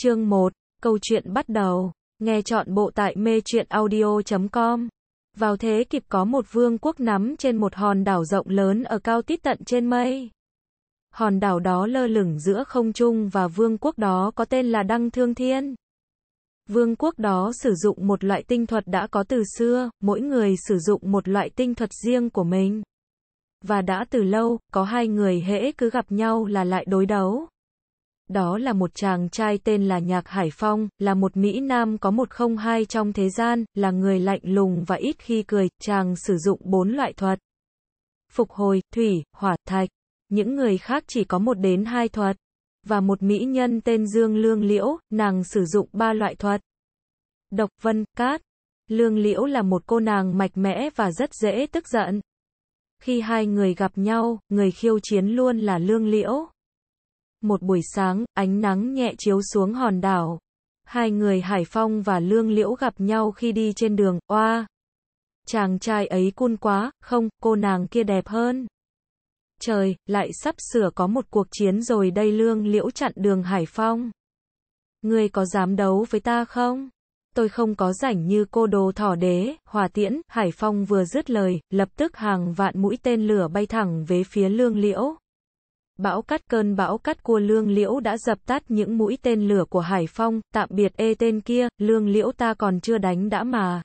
Chương 1. Câu chuyện bắt đầu. Nghe chọn bộ tại mê truyện audio.com. Vào thế kịp có một vương quốc nắm trên một hòn đảo rộng lớn ở cao tít tận trên mây. Hòn đảo đó lơ lửng giữa không trung và vương quốc đó có tên là Đăng Thương Thiên. Vương quốc đó sử dụng một loại tinh thuật đã có từ xưa, mỗi người sử dụng một loại tinh thuật riêng của mình. Và đã từ lâu, có hai người hễ cứ gặp nhau là lại đối đấu đó là một chàng trai tên là Nhạc Hải Phong, là một Mỹ Nam có một không hai trong thế gian, là người lạnh lùng và ít khi cười, chàng sử dụng bốn loại thuật. Phục hồi, thủy, hỏa, thạch. Những người khác chỉ có một đến hai thuật. Và một mỹ nhân tên Dương Lương Liễu, nàng sử dụng ba loại thuật. Độc vân, cát. Lương Liễu là một cô nàng mạnh mẽ và rất dễ tức giận. Khi hai người gặp nhau, người khiêu chiến luôn là Lương Liễu. Một buổi sáng, ánh nắng nhẹ chiếu xuống hòn đảo. Hai người Hải Phong và Lương Liễu gặp nhau khi đi trên đường, oa. Chàng trai ấy cun quá, không, cô nàng kia đẹp hơn. Trời, lại sắp sửa có một cuộc chiến rồi đây Lương Liễu chặn đường Hải Phong. Ngươi có dám đấu với ta không? Tôi không có rảnh như cô đồ thỏ đế, hòa tiễn, Hải Phong vừa dứt lời, lập tức hàng vạn mũi tên lửa bay thẳng về phía Lương Liễu. Bão cắt cơn bão cắt cua lương liễu đã dập tắt những mũi tên lửa của Hải Phong, tạm biệt ê tên kia, lương liễu ta còn chưa đánh đã mà.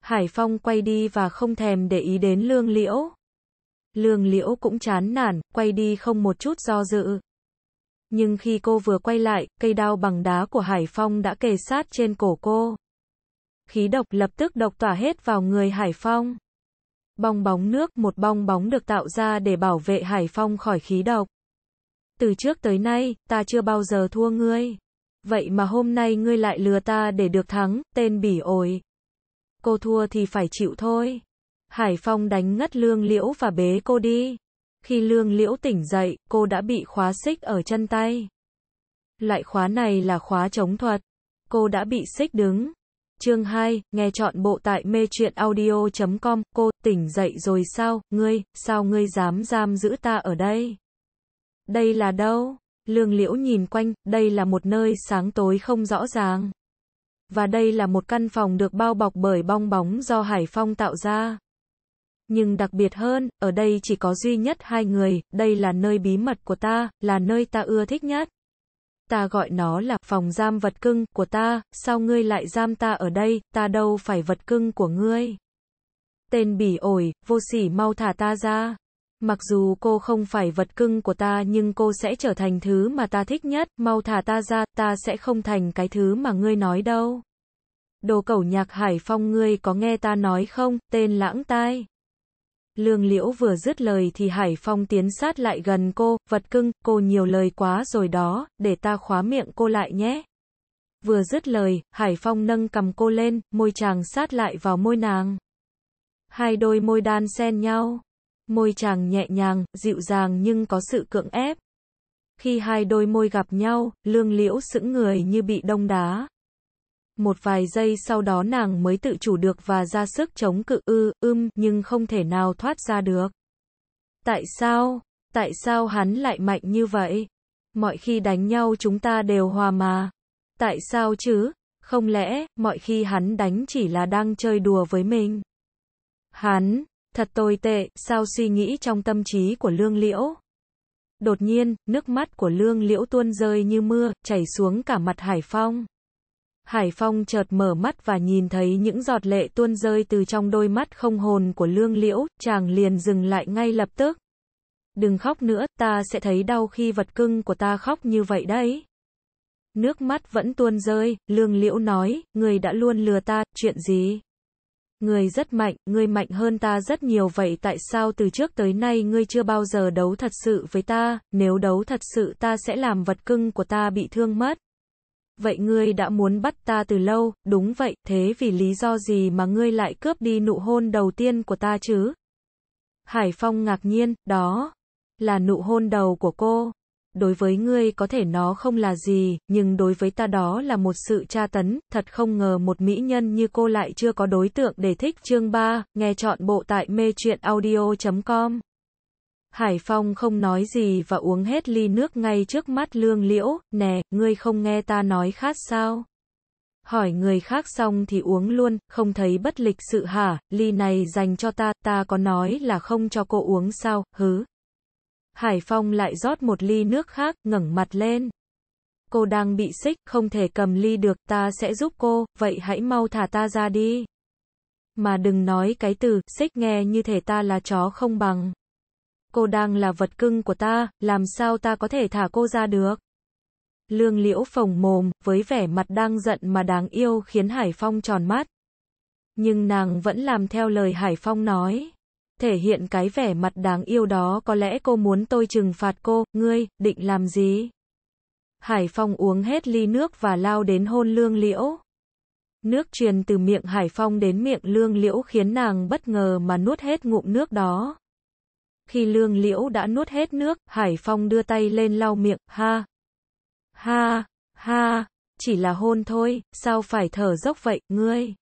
Hải Phong quay đi và không thèm để ý đến lương liễu. Lương liễu cũng chán nản, quay đi không một chút do dự. Nhưng khi cô vừa quay lại, cây đao bằng đá của Hải Phong đã kề sát trên cổ cô. Khí độc lập tức độc tỏa hết vào người Hải Phong. Bong bóng nước, một bong bóng được tạo ra để bảo vệ Hải Phong khỏi khí độc. Từ trước tới nay, ta chưa bao giờ thua ngươi. Vậy mà hôm nay ngươi lại lừa ta để được thắng, tên bỉ ổi. Cô thua thì phải chịu thôi. Hải Phong đánh ngất lương liễu và bế cô đi. Khi lương liễu tỉnh dậy, cô đã bị khóa xích ở chân tay. Loại khóa này là khóa chống thuật. Cô đã bị xích đứng. Chương 2, nghe chọn bộ tại mê truyện audio.com, cô, tỉnh dậy rồi sao, ngươi, sao ngươi dám giam giữ ta ở đây? Đây là đâu? Lương liễu nhìn quanh, đây là một nơi sáng tối không rõ ràng. Và đây là một căn phòng được bao bọc bởi bong bóng do Hải Phong tạo ra. Nhưng đặc biệt hơn, ở đây chỉ có duy nhất hai người, đây là nơi bí mật của ta, là nơi ta ưa thích nhất ta gọi nó là phòng giam vật cưng của ta, sao ngươi lại giam ta ở đây, ta đâu phải vật cưng của ngươi. Tên bỉ ổi, vô sỉ mau thả ta ra. Mặc dù cô không phải vật cưng của ta nhưng cô sẽ trở thành thứ mà ta thích nhất, mau thả ta ra, ta sẽ không thành cái thứ mà ngươi nói đâu. Đồ cẩu nhạc Hải Phong ngươi có nghe ta nói không, tên lãng tai. Lương Liễu vừa dứt lời thì Hải Phong tiến sát lại gần cô, vật cưng, cô nhiều lời quá rồi đó, để ta khóa miệng cô lại nhé. Vừa dứt lời, Hải Phong nâng cầm cô lên, môi chàng sát lại vào môi nàng. Hai đôi môi đan xen nhau. Môi chàng nhẹ nhàng, dịu dàng nhưng có sự cưỡng ép. Khi hai đôi môi gặp nhau, lương liễu sững người như bị đông đá một vài giây sau đó nàng mới tự chủ được và ra sức chống cự ư, ưm, nhưng không thể nào thoát ra được. Tại sao? Tại sao hắn lại mạnh như vậy? Mọi khi đánh nhau chúng ta đều hòa mà. Tại sao chứ? Không lẽ, mọi khi hắn đánh chỉ là đang chơi đùa với mình? Hắn, thật tồi tệ, sao suy nghĩ trong tâm trí của Lương Liễu? Đột nhiên, nước mắt của Lương Liễu tuôn rơi như mưa, chảy xuống cả mặt Hải Phong. Hải Phong chợt mở mắt và nhìn thấy những giọt lệ tuôn rơi từ trong đôi mắt không hồn của Lương Liễu, chàng liền dừng lại ngay lập tức. Đừng khóc nữa, ta sẽ thấy đau khi vật cưng của ta khóc như vậy đấy. Nước mắt vẫn tuôn rơi, Lương Liễu nói, người đã luôn lừa ta, chuyện gì? Người rất mạnh, người mạnh hơn ta rất nhiều vậy tại sao từ trước tới nay ngươi chưa bao giờ đấu thật sự với ta, nếu đấu thật sự ta sẽ làm vật cưng của ta bị thương mất vậy ngươi đã muốn bắt ta từ lâu, đúng vậy, thế vì lý do gì mà ngươi lại cướp đi nụ hôn đầu tiên của ta chứ? Hải Phong ngạc nhiên, đó là nụ hôn đầu của cô. Đối với ngươi có thể nó không là gì, nhưng đối với ta đó là một sự tra tấn, thật không ngờ một mỹ nhân như cô lại chưa có đối tượng để thích chương 3, nghe chọn bộ tại mê audio.com. Hải Phong không nói gì và uống hết ly nước ngay trước mắt Lương Liễu, nè, ngươi không nghe ta nói khát sao? Hỏi người khác xong thì uống luôn, không thấy bất lịch sự hả, ly này dành cho ta, ta có nói là không cho cô uống sao, hứ. Hải Phong lại rót một ly nước khác, ngẩng mặt lên. Cô đang bị xích, không thể cầm ly được, ta sẽ giúp cô, vậy hãy mau thả ta ra đi. Mà đừng nói cái từ, xích nghe như thể ta là chó không bằng cô đang là vật cưng của ta, làm sao ta có thể thả cô ra được? Lương liễu phồng mồm, với vẻ mặt đang giận mà đáng yêu khiến Hải Phong tròn mắt. Nhưng nàng vẫn làm theo lời Hải Phong nói. Thể hiện cái vẻ mặt đáng yêu đó có lẽ cô muốn tôi trừng phạt cô, ngươi, định làm gì? Hải Phong uống hết ly nước và lao đến hôn lương liễu. Nước truyền từ miệng Hải Phong đến miệng lương liễu khiến nàng bất ngờ mà nuốt hết ngụm nước đó. Khi lương liễu đã nuốt hết nước, Hải Phong đưa tay lên lau miệng, ha. Ha, ha, chỉ là hôn thôi, sao phải thở dốc vậy, ngươi.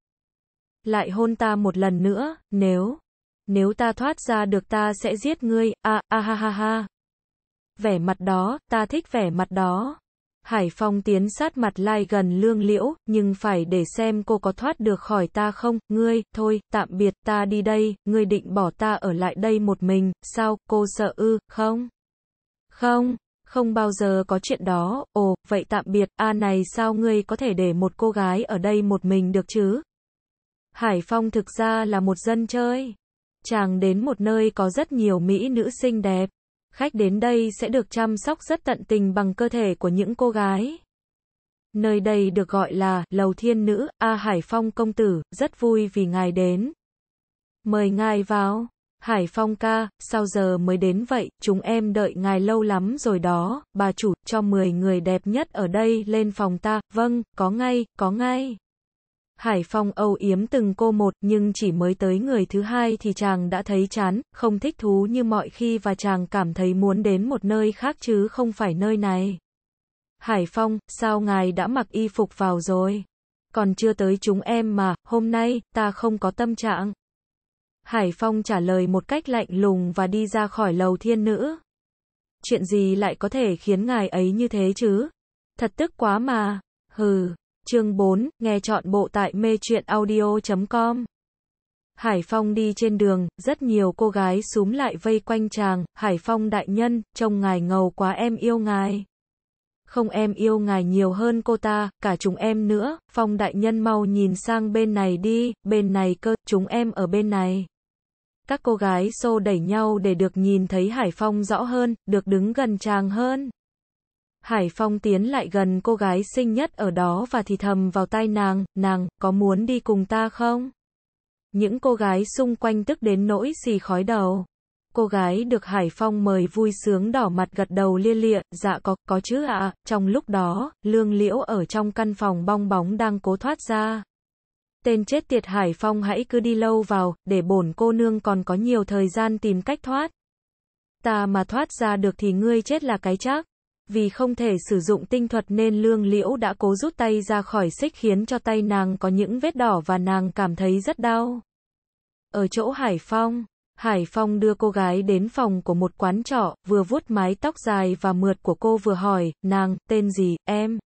Lại hôn ta một lần nữa, nếu, nếu ta thoát ra được ta sẽ giết ngươi, a, a ha ha ha. Vẻ mặt đó, ta thích vẻ mặt đó. Hải Phong tiến sát mặt lai gần lương liễu, nhưng phải để xem cô có thoát được khỏi ta không, ngươi, thôi, tạm biệt, ta đi đây, ngươi định bỏ ta ở lại đây một mình, sao, cô sợ ư, không? Không, không bao giờ có chuyện đó, ồ, vậy tạm biệt, a này sao ngươi có thể để một cô gái ở đây một mình được chứ? Hải Phong thực ra là một dân chơi. Chàng đến một nơi có rất nhiều mỹ nữ xinh đẹp. Khách đến đây sẽ được chăm sóc rất tận tình bằng cơ thể của những cô gái. Nơi đây được gọi là Lầu Thiên Nữ, A Hải Phong Công Tử, rất vui vì ngài đến. Mời ngài vào. Hải Phong ca, sao giờ mới đến vậy, chúng em đợi ngài lâu lắm rồi đó, bà chủ, cho 10 người đẹp nhất ở đây lên phòng ta, vâng, có ngay, có ngay. Hải Phong âu yếm từng cô một nhưng chỉ mới tới người thứ hai thì chàng đã thấy chán, không thích thú như mọi khi và chàng cảm thấy muốn đến một nơi khác chứ không phải nơi này. Hải Phong, sao ngài đã mặc y phục vào rồi? Còn chưa tới chúng em mà, hôm nay, ta không có tâm trạng. Hải Phong trả lời một cách lạnh lùng và đi ra khỏi lầu thiên nữ. Chuyện gì lại có thể khiến ngài ấy như thế chứ? Thật tức quá mà. Hừ. Chương 4, nghe chọn bộ tại mê chuyện audio.com. Hải Phong đi trên đường, rất nhiều cô gái súm lại vây quanh chàng, Hải Phong đại nhân, trông ngài ngầu quá em yêu ngài. Không em yêu ngài nhiều hơn cô ta, cả chúng em nữa, Phong đại nhân mau nhìn sang bên này đi, bên này cơ, chúng em ở bên này. Các cô gái xô đẩy nhau để được nhìn thấy Hải Phong rõ hơn, được đứng gần chàng hơn. Hải Phong tiến lại gần cô gái xinh nhất ở đó và thì thầm vào tai nàng, nàng, có muốn đi cùng ta không? Những cô gái xung quanh tức đến nỗi xì khói đầu. Cô gái được Hải Phong mời vui sướng đỏ mặt gật đầu lia lịa, dạ có, có chứ ạ, trong lúc đó, lương liễu ở trong căn phòng bong bóng đang cố thoát ra. Tên chết tiệt Hải Phong hãy cứ đi lâu vào, để bổn cô nương còn có nhiều thời gian tìm cách thoát. Ta mà thoát ra được thì ngươi chết là cái chắc. Vì không thể sử dụng tinh thuật nên Lương Liễu đã cố rút tay ra khỏi xích khiến cho tay nàng có những vết đỏ và nàng cảm thấy rất đau. Ở chỗ Hải Phong, Hải Phong đưa cô gái đến phòng của một quán trọ, vừa vuốt mái tóc dài và mượt của cô vừa hỏi, nàng, tên gì, em?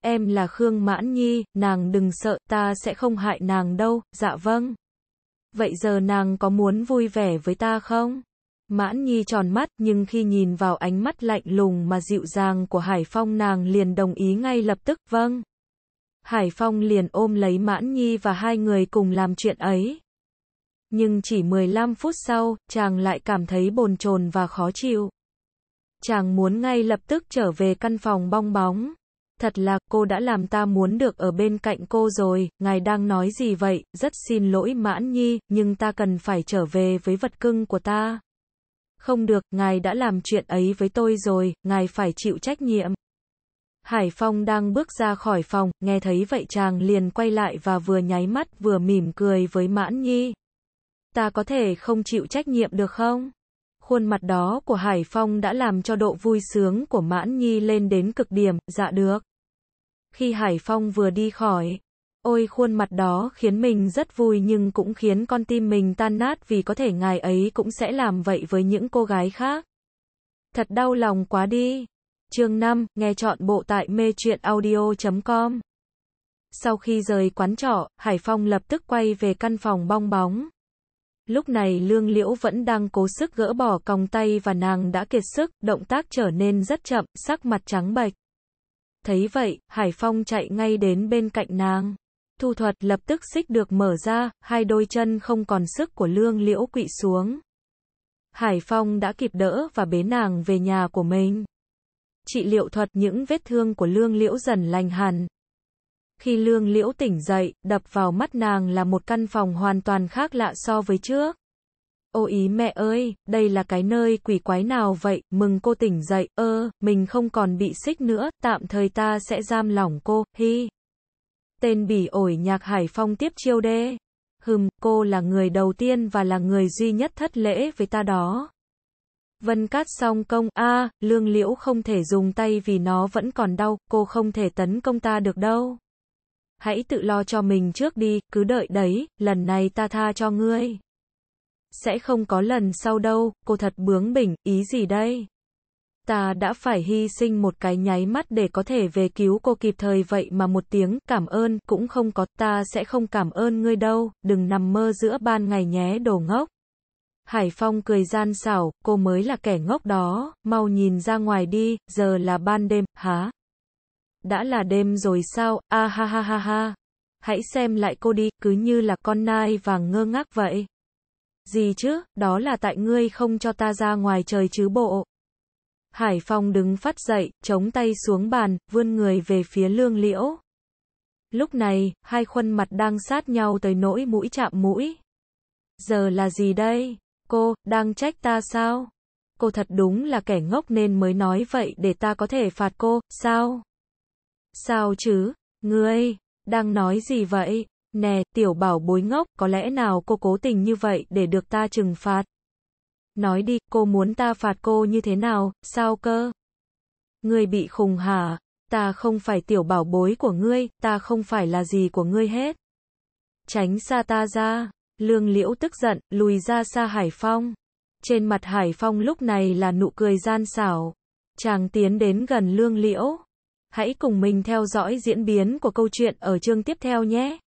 Em là Khương Mãn Nhi, nàng đừng sợ, ta sẽ không hại nàng đâu, dạ vâng. Vậy giờ nàng có muốn vui vẻ với ta không? Mãn Nhi tròn mắt nhưng khi nhìn vào ánh mắt lạnh lùng mà dịu dàng của Hải Phong nàng liền đồng ý ngay lập tức vâng. Hải Phong liền ôm lấy Mãn Nhi và hai người cùng làm chuyện ấy. Nhưng chỉ 15 phút sau, chàng lại cảm thấy bồn chồn và khó chịu. Chàng muốn ngay lập tức trở về căn phòng bong bóng. Thật là cô đã làm ta muốn được ở bên cạnh cô rồi, ngài đang nói gì vậy, rất xin lỗi Mãn Nhi, nhưng ta cần phải trở về với vật cưng của ta. Không được, ngài đã làm chuyện ấy với tôi rồi, ngài phải chịu trách nhiệm. Hải Phong đang bước ra khỏi phòng, nghe thấy vậy chàng liền quay lại và vừa nháy mắt vừa mỉm cười với Mãn Nhi. Ta có thể không chịu trách nhiệm được không? Khuôn mặt đó của Hải Phong đã làm cho độ vui sướng của Mãn Nhi lên đến cực điểm, dạ được. Khi Hải Phong vừa đi khỏi, Ôi khuôn mặt đó khiến mình rất vui nhưng cũng khiến con tim mình tan nát vì có thể ngài ấy cũng sẽ làm vậy với những cô gái khác. Thật đau lòng quá đi. Chương 5, nghe chọn bộ tại mê chuyện audio.com. Sau khi rời quán trọ, Hải Phong lập tức quay về căn phòng bong bóng. Lúc này Lương Liễu vẫn đang cố sức gỡ bỏ còng tay và nàng đã kiệt sức, động tác trở nên rất chậm, sắc mặt trắng bệch. Thấy vậy, Hải Phong chạy ngay đến bên cạnh nàng thu thuật lập tức xích được mở ra, hai đôi chân không còn sức của lương liễu quỵ xuống. Hải Phong đã kịp đỡ và bế nàng về nhà của mình. Trị liệu thuật những vết thương của lương liễu dần lành hẳn. Khi lương liễu tỉnh dậy, đập vào mắt nàng là một căn phòng hoàn toàn khác lạ so với trước. Ô ý mẹ ơi, đây là cái nơi quỷ quái nào vậy, mừng cô tỉnh dậy, ơ, mình không còn bị xích nữa, tạm thời ta sẽ giam lỏng cô, hi. Tên bỉ ổi nhạc Hải Phong tiếp chiêu đê. Hừm, cô là người đầu tiên và là người duy nhất thất lễ với ta đó. Vân Cát song công, a à, lương liễu không thể dùng tay vì nó vẫn còn đau, cô không thể tấn công ta được đâu. Hãy tự lo cho mình trước đi, cứ đợi đấy, lần này ta tha cho ngươi. Sẽ không có lần sau đâu, cô thật bướng bỉnh, ý gì đây? ta đã phải hy sinh một cái nháy mắt để có thể về cứu cô kịp thời vậy mà một tiếng cảm ơn cũng không có, ta sẽ không cảm ơn ngươi đâu, đừng nằm mơ giữa ban ngày nhé đồ ngốc. Hải Phong cười gian xảo, cô mới là kẻ ngốc đó, mau nhìn ra ngoài đi, giờ là ban đêm, hả? Đã là đêm rồi sao, a ah, ha ha ha ha. Hãy xem lại cô đi, cứ như là con nai vàng ngơ ngác vậy. Gì chứ, đó là tại ngươi không cho ta ra ngoài trời chứ bộ. Hải Phong đứng phát dậy, chống tay xuống bàn, vươn người về phía lương liễu. Lúc này, hai khuôn mặt đang sát nhau tới nỗi mũi chạm mũi. Giờ là gì đây? Cô, đang trách ta sao? Cô thật đúng là kẻ ngốc nên mới nói vậy để ta có thể phạt cô, sao? Sao chứ? Ngươi, đang nói gì vậy? Nè, tiểu bảo bối ngốc, có lẽ nào cô cố tình như vậy để được ta trừng phạt? Nói đi, cô muốn ta phạt cô như thế nào, sao cơ? người bị khùng hả? Ta không phải tiểu bảo bối của ngươi, ta không phải là gì của ngươi hết. Tránh xa ta ra, lương liễu tức giận, lùi ra xa Hải Phong. Trên mặt Hải Phong lúc này là nụ cười gian xảo. Chàng tiến đến gần lương liễu. Hãy cùng mình theo dõi diễn biến của câu chuyện ở chương tiếp theo nhé.